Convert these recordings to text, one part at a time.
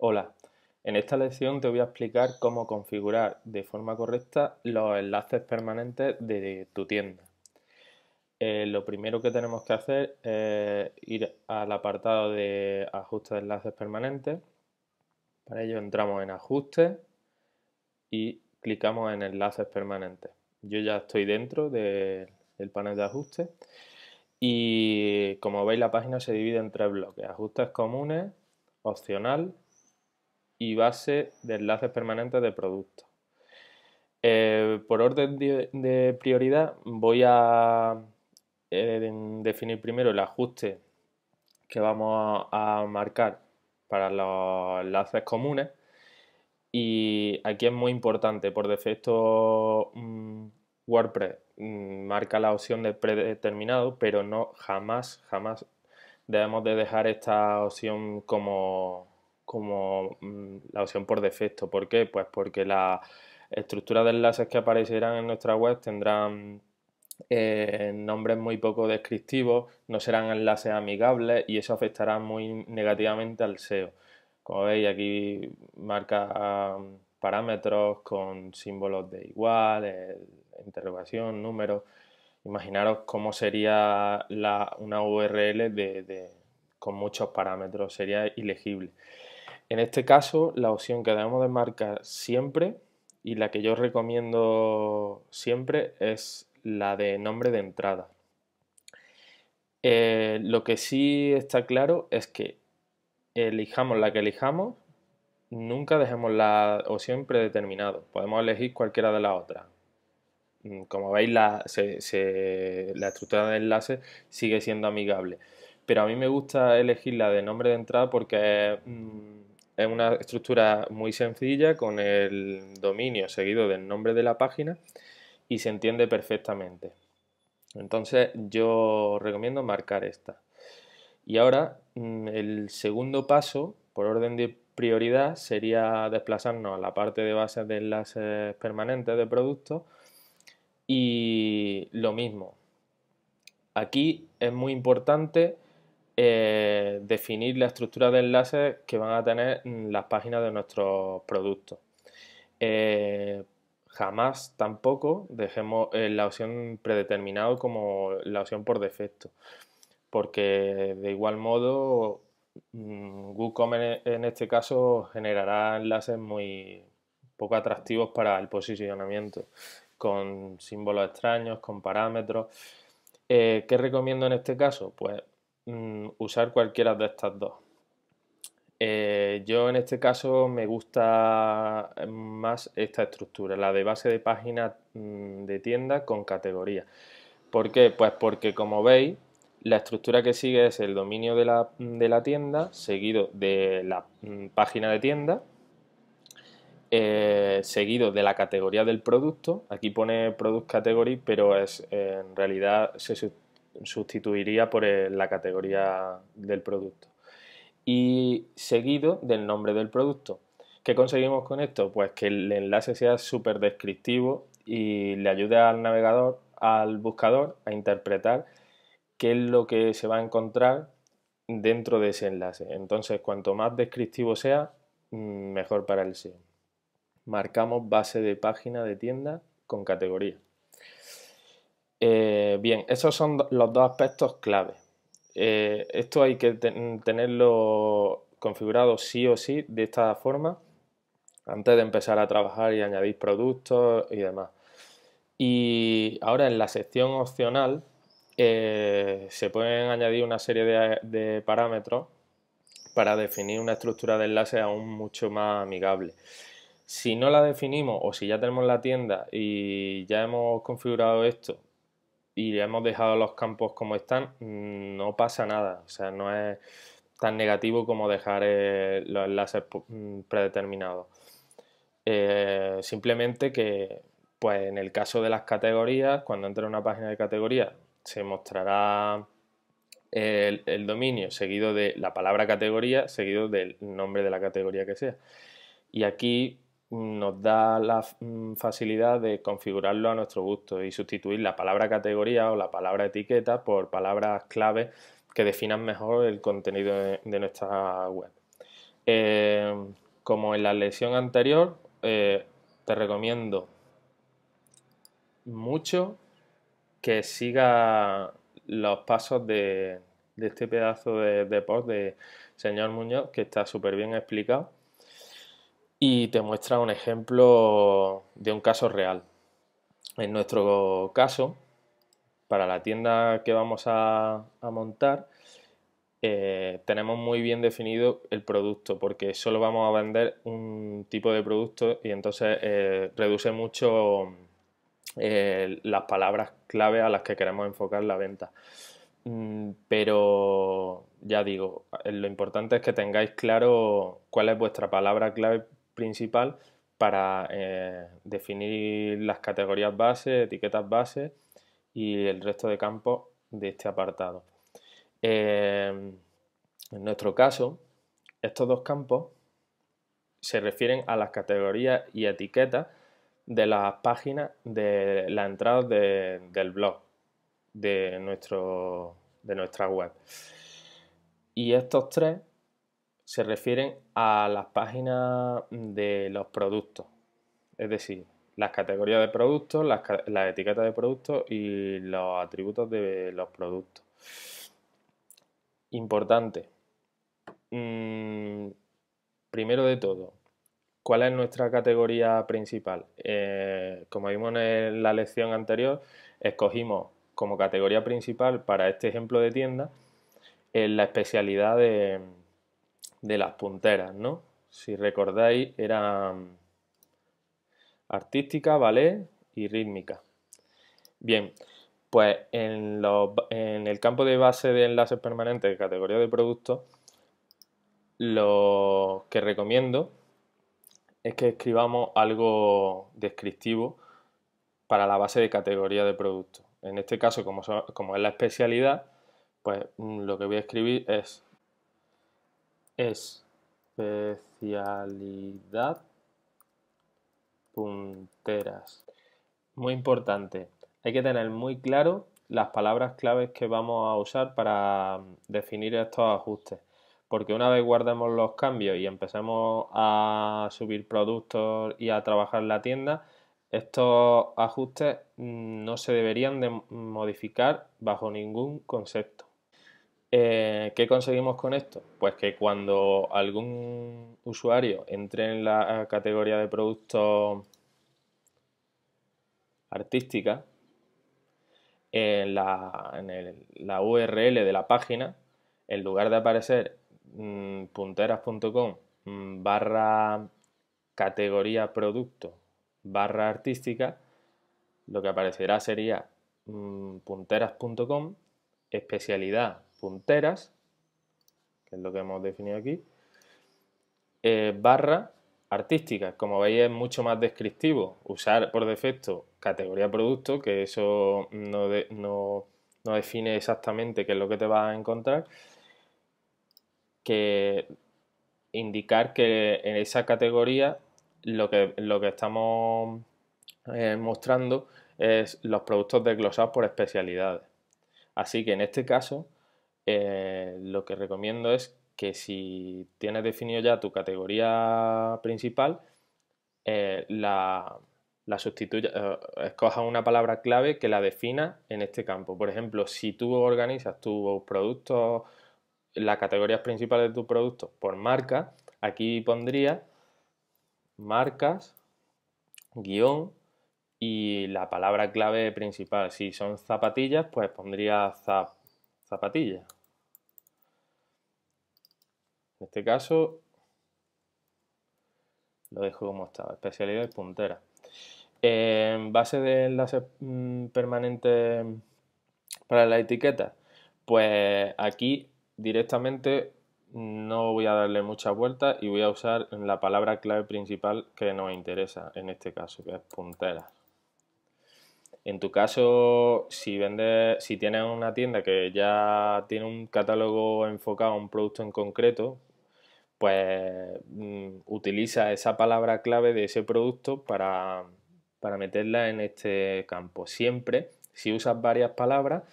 Hola, en esta lección te voy a explicar cómo configurar de forma correcta los enlaces permanentes de tu tienda. Eh, lo primero que tenemos que hacer es ir al apartado de ajustes de enlaces permanentes. Para ello entramos en ajustes y clicamos en enlaces permanentes. Yo ya estoy dentro del panel de ajustes y como veis la página se divide en tres bloques, ajustes comunes, opcional y base de enlaces permanentes de productos. Eh, por orden de, prioridad voy a eh, definir primero el ajuste que vamos a, marcar para los enlaces comunes y aquí es muy importante, por defecto mm, WordPress mm, marca la opción de predeterminado, pero no jamás, jamás debemos de dejar esta opción como como mm, la opción por defecto. ¿Por qué? Pues porque la estructura de enlaces que aparecerán en nuestra web tendrán eh, nombres muy poco descriptivos, no serán enlaces amigables y eso afectará muy negativamente al SEO. Como veis aquí marca mm, parámetros con símbolos de igual, eh, interrogación, número. Imaginaros cómo sería la, una URL con muchos parámetros, sería ilegible. En este caso, la opción que debemos de marcar siempre y la que yo recomiendo siempre es la de nombre de entrada. Eh, lo que sí está claro es que elijamos la que elijamos, nunca dejemos la opción predeterminada. Podemos elegir cualquiera de las otras. Mm, como veis, la, la estructura de enlace sigue siendo amigable. Pero a mí me gusta elegir la de nombre de entrada porque mm, es una estructura muy sencilla con el dominio seguido del nombre de la página y se entiende perfectamente. Entonces yo recomiendo marcar esta. Y ahora mm, el segundo paso, por orden de prioridad, sería desplazarnos a la parte de base de enlaces permanentes de productos y lo mismo. Aquí es muy importante eh, definir la estructura de enlaces que van a tener mm, las páginas de nuestros productos. Eh, jamás tampoco dejemos eh, la opción predeterminado como la opción por defecto, porque de igual modo Google mm, en este caso generará enlaces muy poco atractivos para el posicionamiento, con símbolos extraños, con parámetros. ¿Qué recomiendo en este caso? Pues Mm, usar cualquiera de estas dos. Eh, yo en este caso me gusta más esta estructura, la de base de página mm, de tienda con categoría. ¿Por qué? Pues porque como veis, la estructura que sigue es el dominio de la, de la tienda, seguido de la mm, página de tienda, eh, seguido de la categoría del producto. Aquí pone Product Category, pero es, en realidad se, sustituiría por eh, la categoría del producto. Y seguido del nombre del producto. ¿Qué conseguimos con esto? Pues que el enlace sea súper descriptivo y le ayude al navegador, al buscador, a interpretar qué es lo que se va a encontrar dentro de ese enlace. Entonces, cuanto más descriptivo sea, mm, mejor para el SEO. Marcamos base de página de tienda con categoría. Eh, bien, esos son los dos aspectos clave. Eh, esto hay que tenerlo configurado sí o sí de esta forma antes de empezar a trabajar y añadir productos y demás. Y ahora en la sección opcional eh, se pueden añadir una serie de parámetros para definir una estructura de enlace aún mucho más amigable. Si no la definimos o si ya tenemos la tienda y ya hemos configurado esto y hemos dejado los campos como están, mm, no pasa nada. O sea, no es tan negativo como dejar eh, los enlaces pues, mm, predeterminados. Eh, simplemente que, pues en el caso de las categorías, cuando entra una página de categoría, se mostrará el, dominio seguido de la palabra categoría, seguido del nombre de la categoría que sea. Y aquí nos da la mm, facilidad de configurarlo a nuestro gusto y sustituir la palabra categoría o la palabra etiqueta por palabras clave que definan mejor el contenido de nuestra web. Eh, como en la lección anterior, eh, te recomiendo mucho que siga los pasos de, este pedazo de, de post de señor Muñoz, que está súper bien explicado y te muestra un ejemplo de un caso real. En nuestro caso, para la tienda que vamos a, montar, eh, tenemos muy bien definido el producto porque solo vamos a vender un tipo de producto y entonces eh, reduce mucho eh, las palabras clave a las que queremos enfocar la venta. Mm, pero ya digo, lo importante es que tengáis claro cuál es vuestra palabra clave principal para eh, definir las categorías base, etiquetas base y el resto de campos de este apartado. Eh, en nuestro caso, estos dos campos se refieren a las categorías y etiquetas de las páginas de la entrada del blog de, nuestro, de nuestra web. Y estos tres se refieren a las páginas de los productos. Es decir, las categorías de productos, las, etiquetas de productos y los atributos de los productos. Importante. Mm, primero de todo, ¿cuál es nuestra categoría principal? Eh, como vimos en la lección anterior, escogimos como categoría principal para este ejemplo de tienda eh, la especialidad de de las punteras, ¿no? Si recordáis, eran mm, artística, ballet y rítmica. Bien, pues en, el campo de base de enlaces permanentes de categoría de productos, lo que recomiendo es que escribamos algo descriptivo para la base de categoría de productos. En este caso, como, como es la especialidad, pues mm, lo que voy a escribir es es especialidad punteras. Muy importante, hay que tener muy claro las palabras claves que vamos a usar para mm, definir estos ajustes. Porque una vez guardemos los cambios y empecemos a subir productos y a trabajar la tienda, estos ajustes mm, no se deberían de modificar bajo ningún concepto. Eh, ¿Qué conseguimos con esto? Pues que cuando algún usuario entre en la categoría de productos artística, en, la, URL de la página, en lugar de aparecer mm, punteras.com mm, barra categoría producto barra artística, lo que aparecerá sería mm, punteras.com especialidad punteras, que es lo que hemos definido aquí, eh, barra artística Como veis es mucho más descriptivo usar por defecto categoría producto, que eso no, define exactamente qué es lo que te vas a encontrar, que indicar que en esa categoría lo que, lo que estamos eh, mostrando es los productos desglosados por especialidades. Así que en este caso eh, lo que recomiendo es que si tienes definido ya tu categoría principal, eh, la, la sustituya, eh, escoja una palabra clave que la defina en este campo. Por ejemplo, si tú organizas tus productos, las categorías principales de tus productos por marca, aquí pondría marcas, guión y la palabra clave principal. Si son zapatillas, pues pondría zapatillas. En este caso lo dejo como estaba, especialidad y puntera. En base de enlaces mm, permanentes para la etiqueta, pues aquí directamente no voy a darle mucha vuelta y voy a usar la palabra clave principal que nos interesa en este caso, que es puntera. En tu caso, si vendes, si tienes una tienda que ya tiene un catálogo enfocado a un producto en concreto, pues mm, utiliza esa palabra clave de ese producto para, meterla en este campo. Siempre, si usas varias palabras,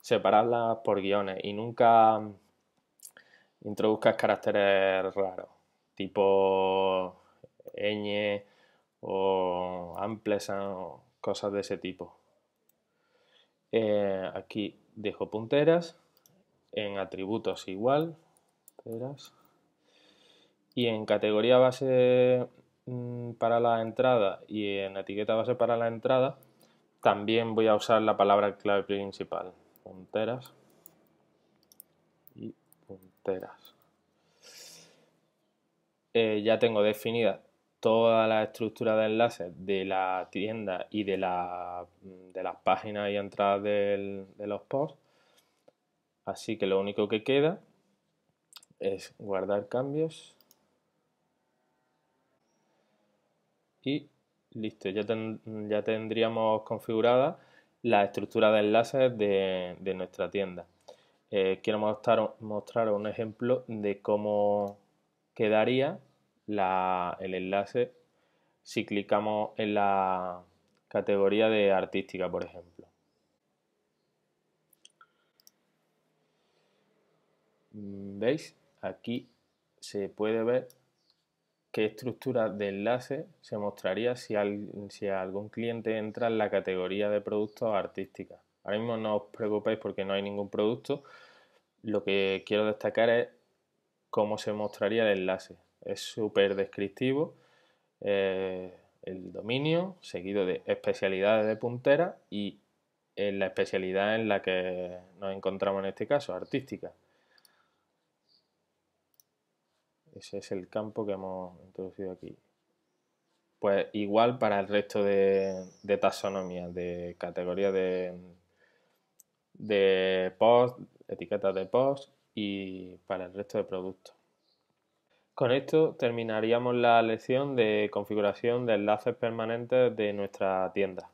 separarlas por guiones y nunca introduzcas caracteres raros, tipo ñ o ampersand o cosas de ese tipo. Eh, aquí dejo punteras, en atributos igual, y en categoría base mm, para la entrada y en etiqueta base para la entrada, también voy a usar la palabra clave principal, punteras y punteras. Eh, ya tengo definida toda la estructura de enlaces de la tienda y de, las páginas y entradas de los posts. Así que lo único que queda es guardar cambios y listo, ya, ya tendríamos configurada la estructura de enlaces de, nuestra tienda. Eh, quiero mostrar, un ejemplo de cómo quedaría el enlace si clicamos en la categoría de artística, por ejemplo. ¿Veis? Aquí se puede ver qué estructura de enlace se mostraría si, algún cliente entra en la categoría de productos artísticas. Ahora mismo no os preocupéis porque no hay ningún producto. Lo que quiero destacar es cómo se mostraría el enlace. Es súper descriptivo. Eh, el dominio, seguido de especialidades de puntera y en eh, la especialidad en la que nos encontramos en este caso, artística. Ese es el campo que hemos introducido aquí. Pues igual para el resto de, taxonomía, taxonomías, de categorías de, de post, etiquetas de post y para el resto de productos. Con esto terminaríamos la lección de configuración de enlaces permanentes de nuestra tienda.